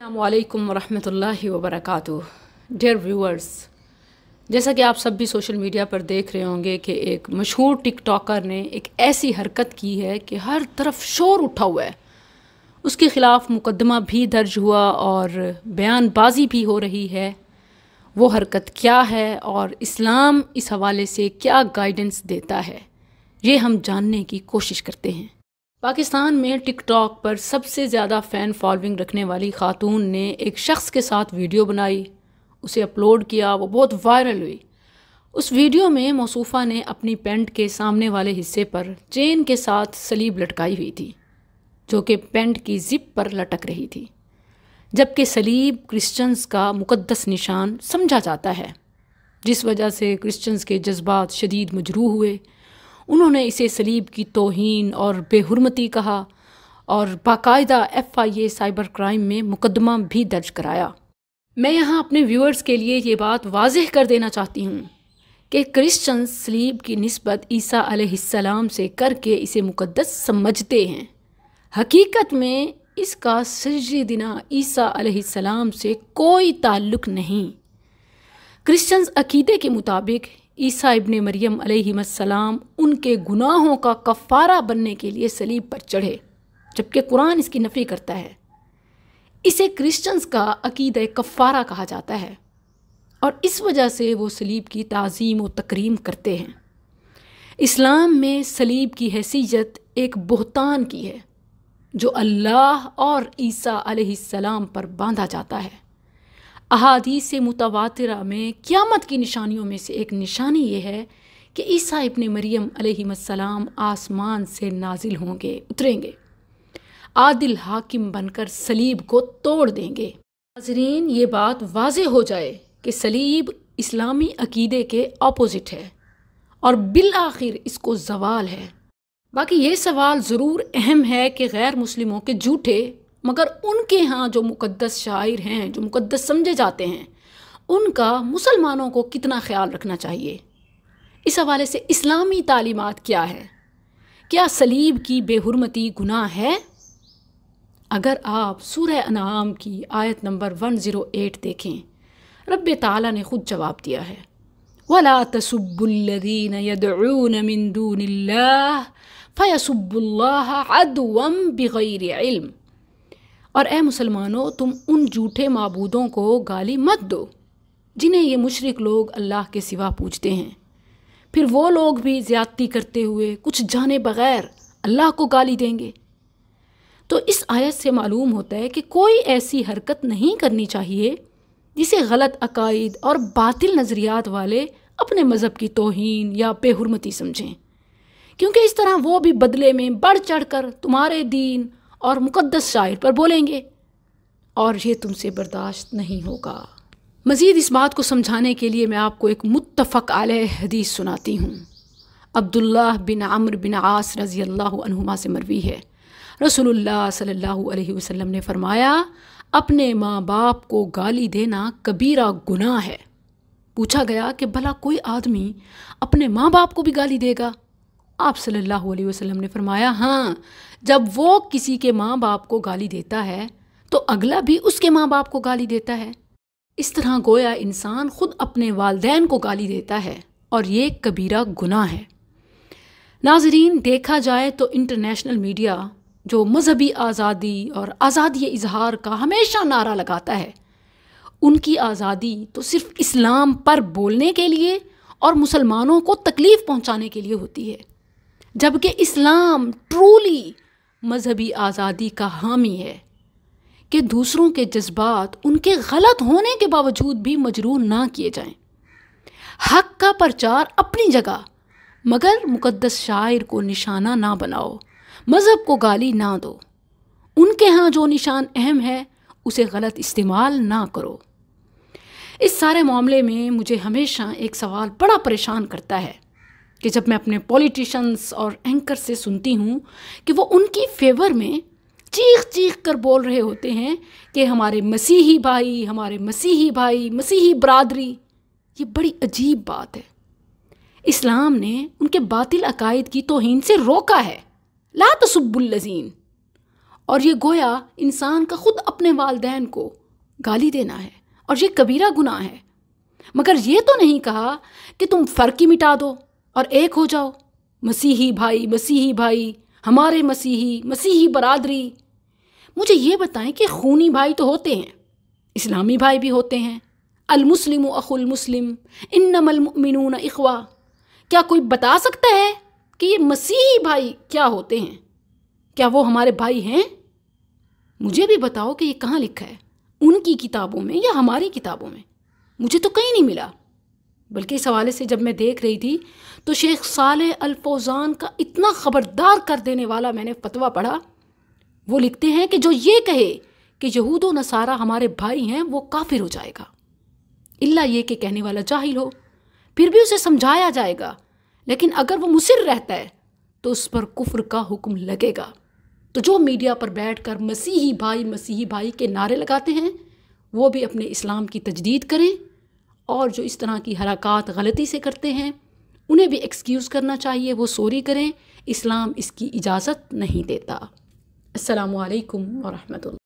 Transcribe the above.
السلام علیکم ورحمۃ اللہ وبرکاتہ ڈیئر ویورس جیسا کہ آپ سب بھی سوشل میڈیا پر دیکھ رہے ہوں گے کہ ایک مشہور ٹک ٹاکر نے ایک ایسی حرکت کی ہے کہ ہر طرف شور اٹھا ہوا ہے اس کے خلاف مقدمہ بھی درج ہوا اور بیان بازی بھی ہو رہی ہے وہ حرکت کیا ہے اور اسلام اس حوالے سے کیا گائیڈنس دیتا ہے یہ ہم جاننے کی کوشش کرتے ہیں پاکستان میں ٹک ٹاک پر سب سے زیادہ فین فالوئنگ رکھنے والی خاتون نے ایک شخص کے ساتھ ویڈیو بنائی اسے اپلوڈ کیا وہ بہت وائرل ہوئی اس ویڈیو میں موصوفہ نے اپنی پینٹ کے سامنے والے حصے پر چین کے ساتھ سلیب لٹکائی ہوئی تھی جو کہ پینٹ کی زپ پر لٹک رہی تھی جب کہ سلیب کرسچنز کا مقدس نشان سمجھا جاتا ہے جس وجہ سے کرسچنز کے جذبات شدید مجروح ہوئے انہوں نے اسے سلیب کی توہین اور بے حرمتی کہا اور باقاعدہ F I A cyber crime میں مقدمہ بھی درج کرایا میں یہاں اپنے ویورز کے لیے یہ بات واضح کر دینا چاہتی ہوں کہ کرسچن سلیب کی نسبت عیسیٰ علیہ السلام سے کر کے اسے مقدس سمجھتے ہیں حقیقت میں اس کا سجدنا عیسیٰ علیہ السلام سے کوئی تعلق نہیں کرسچنز عقیدے کے مطابق عیسیٰ ابن مریم علیہ السلام ان کے گناہوں کا کفارہ بننے کے لیے سلیب پر چڑھے جبکہ قرآن اس کی نفی کرتا ہے اسے کرسچنس کا عقیدہ کفارہ کہا جاتا ہے اور اس وجہ سے وہ سلیب کی تعظیم و تکریم کرتے ہیں اسلام میں سلیب کی حیثیت ایک بہتان کی ہے جو اللہ اور عیسیٰ علیہ السلام پر باندھا جاتا ہے احادیث سے متواترہ میں قیامت کی نشانیوں میں سے ایک نشانی یہ ہے کہ عیسیٰ ابن مریم علیہ السلام آسمان سے نازل ہوں گے اتریں گے عادل حاکم بن کر سلیب کو توڑ دیں گے ناظرین یہ بات واضح ہو جائے کہ سلیب اسلامی عقیدے کے اپوزٹ ہے اور بالآخر اس کو زوال ہے باقی یہ سوال ضرور اہم ہے کہ غیر مسلموں کے جھوٹے مگر ان کے ہاں جو مقدس شاعر ہیں جو مقدس سمجھے جاتے ہیں ان کا مسلمانوں کو کتنا خیال رکھنا چاہیے اس حوالے سے اسلامی تعلیمات کیا ہے کیا سلیب کی بے حرمتی گناہ ہے اگر آپ سورہ انعام کی آیت نمبر 108 دیکھیں رب تعالیٰ نے خود جواب دیا ہے ولا تصب اللہ فب اللہ ادوم بغیر علم اور اے مسلمانوں تم ان جھوٹے معبودوں کو گالی مت دو جنہیں یہ مشرق لوگ اللہ کے سوا پوچھتے ہیں پھر وہ لوگ بھی زیادتی کرتے ہوئے کچھ جانے بغیر اللہ کو گالی دیں گے تو اس آیت سے معلوم ہوتا ہے کہ کوئی ایسی حرکت نہیں کرنی چاہیے جسے غلط عقائد اور باطل نظریات والے اپنے مذہب کی توہین یا بے حرمتی سمجھیں کیونکہ اس طرح وہ بھی بدلے میں بڑھ چڑھ کر تمہارے دین اور مقدس شاعر پر بولیں گے اور یہ تم سے برداشت نہیں ہوگا مزید اس بات کو سمجھانے کے لیے میں آپ کو ایک متفق علیہ حدیث سناتی ہوں عبداللہ بن عمر بن عاص رضی اللہ عنہما سے مروی ہے رسول اللہ صلی اللہ علیہ وسلم نے فرمایا اپنے ماں باپ کو گالی دینا کبیرہ گناہ ہے پوچھا گیا کہ بھلا کوئی آدمی اپنے ماں باپ کو بھی گالی دے گا آپ صلی اللہ علیہ وسلم نے فرمایا ہاں جب وہ کسی کے ماں باپ کو گالی دیتا ہے تو اگلا بھی اس کے ماں باپ کو گالی دیتا ہے اس طرح گویا انسان خود اپنے والدین کو گالی دیتا ہے اور یہ کبیرہ گناہ ہے ناظرین دیکھا جائے تو انٹرنیشنل میڈیا جو مذہبی آزادی اور آزادی اظہار کا ہمیشہ نعرہ لگاتا ہے ان کی آزادی تو صرف اسلام پر بولنے کے لیے اور مسلمانوں کو تکلیف پہنچانے کے لیے ہوتی ہے جبکہ اسلام ٹرولی مذہبی آزادی کا حامی ہے کہ دوسروں کے جذبات ان کے غلط ہونے کے باوجود بھی مجرور نہ کیے جائیں حق کا پرچار اپنی جگہ مگر مقدس شاعر کو نشانہ نہ بناؤ مذہب کو گالی نہ دو ان کے ہاں جو نشان اہم ہے اسے غلط استعمال نہ کرو اس سارے معاملے میں مجھے ہمیشہ ایک سوال بڑا پریشان کرتا ہے کہ جب میں اپنے پولیٹیشنس اور اینکر سے سنتی ہوں کہ وہ ان کی فیور میں چیخ چیخ کر بول رہے ہوتے ہیں کہ ہمارے مسیحی بھائی ہمارے مسیحی بھائی مسیحی برادری یہ بڑی عجیب بات ہے اسلام نے ان کے باطل عقائد کی توہین سے روکا ہے لا تصب الزین اور یہ گویا انسان کا خود اپنے والدین کو گالی دینا ہے اور یہ کبیرہ گناہ ہے مگر یہ تو نہیں کہا کہ تم فرقی مٹا دو اور ایک ہو جاؤ مسیحی بھائی مسیحی بھائی ہمارے مسیحی مسیحی برادری مجھے یہ بتائیں کہ خونی بھائی تو ہوتے ہیں اسلامی بھائی بھی ہوتے ہیں المسلم و اخ المسلم انم المؤمنون اخوا کیا کوئی بتا سکتا ہے کہ یہ مسیحی بھائی کیا ہوتے ہیں کیا وہ ہمارے بھائی ہیں مجھے بھی بتاؤ کہ یہ کہاں لکھا ہے ان کی کتابوں میں یا ہماری کتابوں میں مجھے تو کہیں نہیں ملا بلکہ اس حوالے سے جب میں دیکھ رہی تھی تو شیخ صالح الفوزان کا اتنا خبردار کر دینے والا میں نے فتویٰ پڑھا وہ لکھتے ہیں کہ جو یہ کہے کہ یہود و نصارہ ہمارے بھائی ہیں وہ کافر ہو جائے گا اللہ یہ کہ کہنے والا جاہل ہو پھر بھی اسے سمجھایا جائے گا لیکن اگر وہ مصر رہتا ہے تو اس پر کفر کا حکم لگے گا تو جو میڈیا پر بیٹھ کر مسیحی بھائی مسیحی بھائی کے نعرے لگاتے ہیں وہ بھی اپنے اسلام کی تجدید کریں اور جو اس طرح کی حرکات غلطی سے کرتے ہیں انہیں بھی ایکسکیوز کرنا چاہیے وہ سوری کریں اسلام اس کی اجازت نہیں دیتا السلام علیکم ورحمۃ اللہ